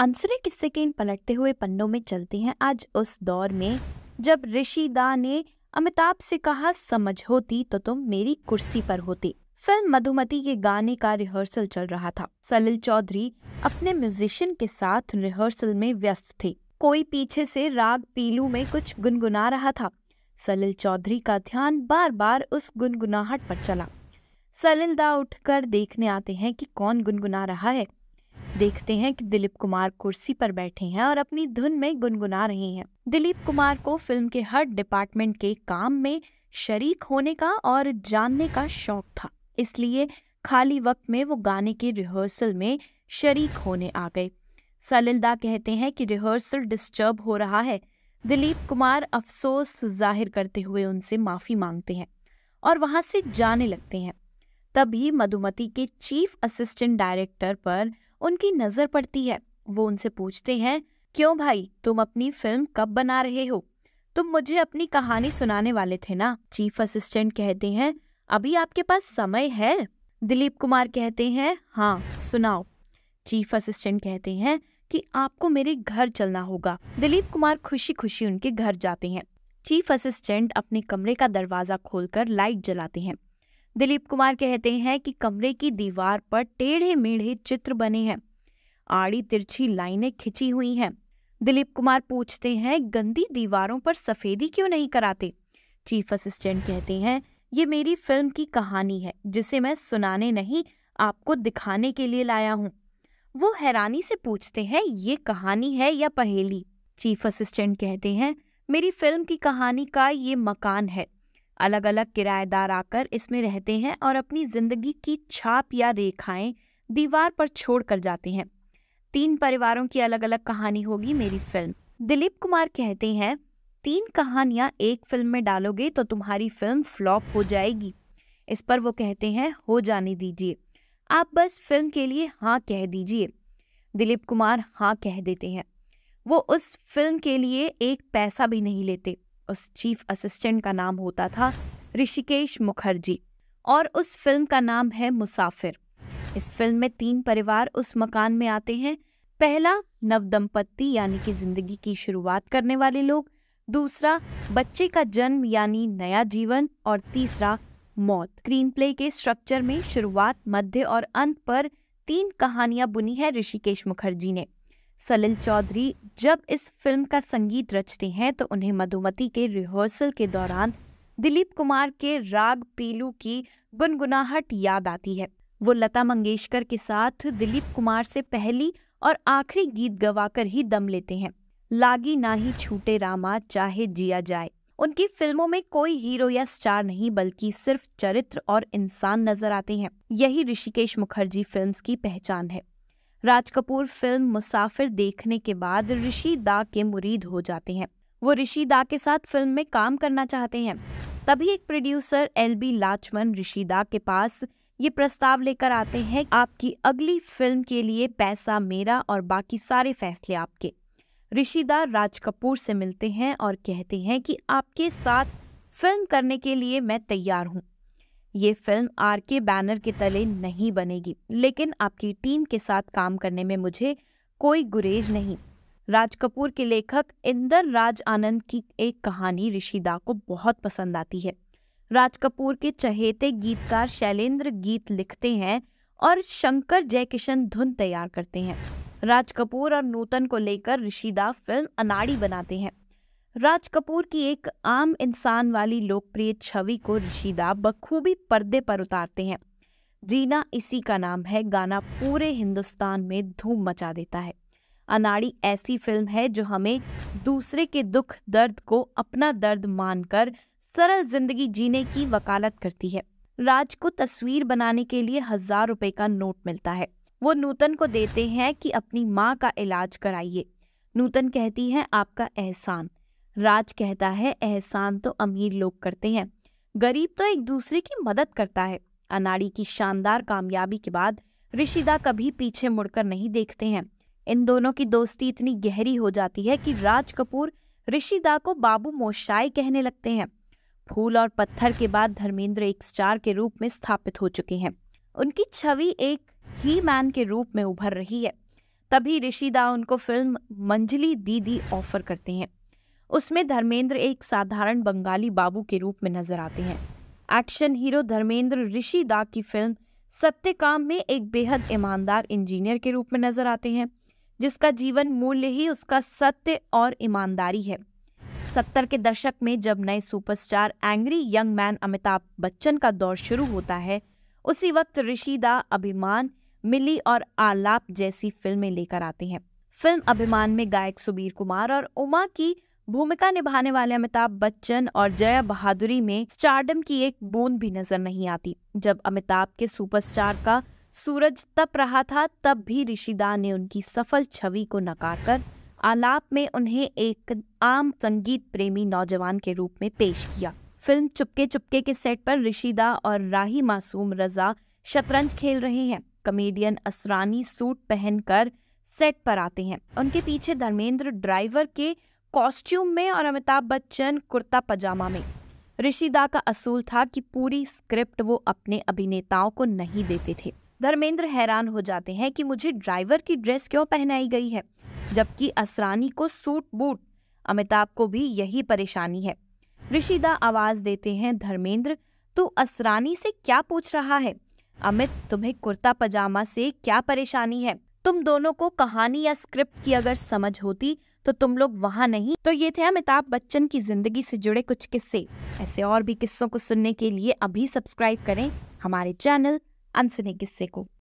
अनसुने किस्से के इन पलटते हुए पन्नों में चलते हैं आज उस दौर में जब ऋषि दा ने अमिताभ से कहा समझ होती तो तुम मेरी कुर्सी पर होती फिल्म मधुमती के गाने का रिहर्सल चल रहा था सलिल चौधरी अपने म्यूजिशियन के साथ रिहर्सल में व्यस्त थे कोई पीछे से राग पीलू में कुछ गुनगुना रहा था सलिल चौधरी का ध्यान बार बार उस गुनगुनाहट पर चला सलिल दा उठकर देखने आते हैं कि कौन गुनगुना रहा है देखते हैं कि दिलीप कुमार कुर्सी पर बैठे हैं और अपनी धुन में गुनगुना रहे हैं दिलीप कुमार को फिल्म के हर डिपार्टमेंट के काम में शरीक होने का और जानने का शौक था इसलिए खाली वक्त में वो गाने के रिहर्सल में शरीक होने आ गए सलिलदा कहते हैं कि रिहर्सल डिस्टर्ब हो रहा है दिलीप कुमार अफसोस जाहिर करते हुए उनसे माफ़ी मांगते हैं और वहां से जाने लगते हैं तभी मधुमती के चीफ असिस्टेंट डायरेक्टर पर उनकी नज़र पड़ती है वो उनसे पूछते हैं क्यों भाई तुम अपनी फिल्म कब बना रहे हो तुम मुझे अपनी कहानी सुनाने वाले थे ना चीफ असिस्टेंट कहते हैं अभी आपके पास समय है दिलीप कुमार कहते हैं हाँ सुनाओ चीफ असिस्टेंट कहते हैं कि आपको मेरे घर चलना होगा दिलीप कुमार खुशी खुशी उनके घर जाते हैं चीफ असिस्टेंट अपने कमरे का दरवाजा खोलकर लाइट जलाते हैं दिलीप कुमार कहते हैं कि कमरे की दीवार पर टेढ़े मेढ़े चित्र बने हैं आड़ी तिरछी लाइनें खिंची हुई हैं दिलीप कुमार पूछते हैं गंदी दीवारों पर सफ़ेदी क्यों नहीं कराते चीफ असिस्टेंट कहते हैं ये मेरी फिल्म की कहानी है जिसे मैं सुनाने नहीं आपको दिखाने के लिए लाया हूँ वो हैरानी से पूछते हैं ये कहानी है या पहेली चीफ असिस्टेंट कहते हैं मेरी फिल्म की कहानी का ये मकान है अलग अलग किराएदार आकर इसमें रहते हैं और अपनी जिंदगी की छाप या रेखाएं दीवार पर छोड़ कर जाते हैं तीन परिवारों की अलग अलग कहानी होगी मेरी फिल्म दिलीप कुमार कहते हैं तीन कहानियां एक फिल्म में डालोगे तो तुम्हारी फिल्म फ्लॉप हो जाएगी इस पर वो कहते हैं हो जाने दीजिए आप बस फिल्म के लिए हाँ कह दीजिए दिलीप कुमार हाँ कह देते हैं वो उस फिल्म के लिए एक पैसा भी नहीं लेते उस चीफ असिस्टेंट का नाम होता था ऋषिकेश मुखर्जी और उस फिल्म का नाम है मुसाफिर इस फिल्म में तीन परिवार उस मकान में आते हैं पहला नवदंपत्ति यानी कि जिंदगी की शुरुआत करने वाले लोग दूसरा बच्चे का जन्म यानी नया जीवन और तीसरा मौत स्क्रीन प्ले के स्ट्रक्चर में शुरुआत मध्य और अंत पर तीन कहानियां बुनी है ऋषिकेश मुखर्जी ने सलिल चौधरी जब इस फिल्म का संगीत रचते हैं तो उन्हें मधुमती के रिहर्सल के दौरान दिलीप कुमार के राग पीलू की गुनगुनाहट याद आती है वो लता मंगेशकर के साथ दिलीप कुमार से पहली और आखिरी गीत गवाकर ही दम लेते हैं लागी ना ही छूटे रामा चाहे जिया जाए उनकी फिल्मों में कोई हीरो या स्टार नहीं बल्कि सिर्फ चरित्र और इंसान नजर आते हैं यही ऋषिकेश मुखर्जी फिल्म्स की पहचान है राज कपूर फिल्म मुसाफिर देखने के बाद ऋषि दा के मुरीद हो जाते हैं वो ऋषि दा के साथ फिल्म में काम करना चाहते हैं तभी एक producer L B Lachman Rishi da के पास ये प्रस्ताव लेकर आते हैं आपकी अगली फिल्म के लिए पैसा मेरा और बाकी सारे फैसले आपके ऋषिदा राज कपूर से मिलते हैं और कहते हैं कि आपके साथ फिल्म करने के लिए मैं तैयार हूँ ये फिल्म आर के बैनर के तले नहीं बनेगी लेकिन आपकी टीम के साथ काम करने में मुझे कोई गुरेज नहीं राज कपूर के लेखक इंदर राज आनंद की एक कहानी ऋषिदा को बहुत पसंद आती है राज कपूर के चहेते गीतकार शैलेंद्र गीत लिखते हैं और शंकर जयकिशन धुन तैयार करते हैं राज कपूर और नूतन को लेकर ऋषिदा फिल्म अनाड़ी बनाते हैं राज कपूर की एक आम इंसान वाली लोकप्रिय छवि को ऋषिदा बखूबी पर्दे पर उतारते हैं जीना इसी का नाम है गाना पूरे हिंदुस्तान में धूम मचा देता है अनाड़ी ऐसी फिल्म है जो हमें दूसरे के दुख दर्द को अपना दर्द मानकर सरल जिंदगी जीने की वकालत करती है राज को तस्वीर बनाने के लिए हजार रुपए का नोट मिलता है वो नूतन को देते हैं कि अपनी माँ का इलाज कराइए नूतन कहती है आपका एहसान राज कहता है एहसान तो अमीर लोग करते हैं गरीब तो एक दूसरे की मदद करता है अनाड़ी की शानदार कामयाबी के बाद ऋषिदा कभी पीछे मुड़कर नहीं देखते हैं इन दोनों की दोस्ती इतनी गहरी हो जाती है कि राज कपूर ऋषिदा को बाबू मोशाई कहने लगते हैं फूल और पत्थर के बाद धर्मेंद्र एक स्टार के रूप में स्थापित हो चुके हैं उनकी छवि एक ही मैन के रूप में उभर रही है तभी ऋषिदा उनको फिल्म मंजली दीदी ऑफर करते हैं उसमें धर्मेंद्र एक साधारण बंगाली बाबू के रूप में नजर आते हैं एक्शन हीरो धर्मेंद्र ऋषि दा की फिल्म सत्यकाम में एक बेहद ईमानदार इंजीनियर के रूप में नजर आते हैं जिसका जीवन मूल्य ही उसका सत्य और ईमानदारी है सत्तर के दशक में जब नए superstar angry young man Amitabh Bachchan का दौर शुरू होता है उसी वक्त ऋषिदा अभिमान मिली और आलाप जैसी फिल्में लेकर आते हैं फिल्म अभिमान में गायक सुबीर कुमार और उमा की भूमिका निभाने वाले अमिताभ बच्चन और जया बहादुरी में स्टारडम की एक बूंद भी नजर नहीं आती जब अमिताभ के सुपरस्टार का सूरज तप रहा था तब भी ऋषिदा ने उनकी सफल छवि को नकार कर आलाप में उन्हें एक आम संगीत प्रेमी नौजवान के रूप में पेश किया फिल्म चुपके चुपके के सेट पर ऋषिदा और राही मासूम रजा शतरंज खेल रहे हैं कमेडियन असरानी सूट पहनकर सेट पर आते हैं उनके पीछे धर्मेंद्र ड्राइवर के कॉस्ट्यूम में और अमिताभ बच्चन कुर्ता पजामा में ऋषिदा का असूल था कि पूरी स्क्रिप्ट वो अपने अभिनेताओं को नहीं देते थे धर्मेंद्र हैरान हो जाते हैं कि मुझे ड्राइवर की ड्रेस क्यों पहनाई गई है जबकि असरानी को सूट बूट अमिताभ को भी यही परेशानी है ऋषिदा आवाज देते हैं धर्मेंद्र तू असरानी से क्या पूछ रहा है अमित तुम्हें कुर्ता पजामा से क्या परेशानी है तुम दोनों को कहानी या स्क्रिप्ट की अगर समझ होती तो तुम लोग वहाँ नहीं तो ये थे अमिताभ बच्चन की जिंदगी से जुड़े कुछ किस्से ऐसे और भी किस्सों को सुनने के लिए अभी सब्सक्राइब करें हमारे चैनल अनसुने किस्से को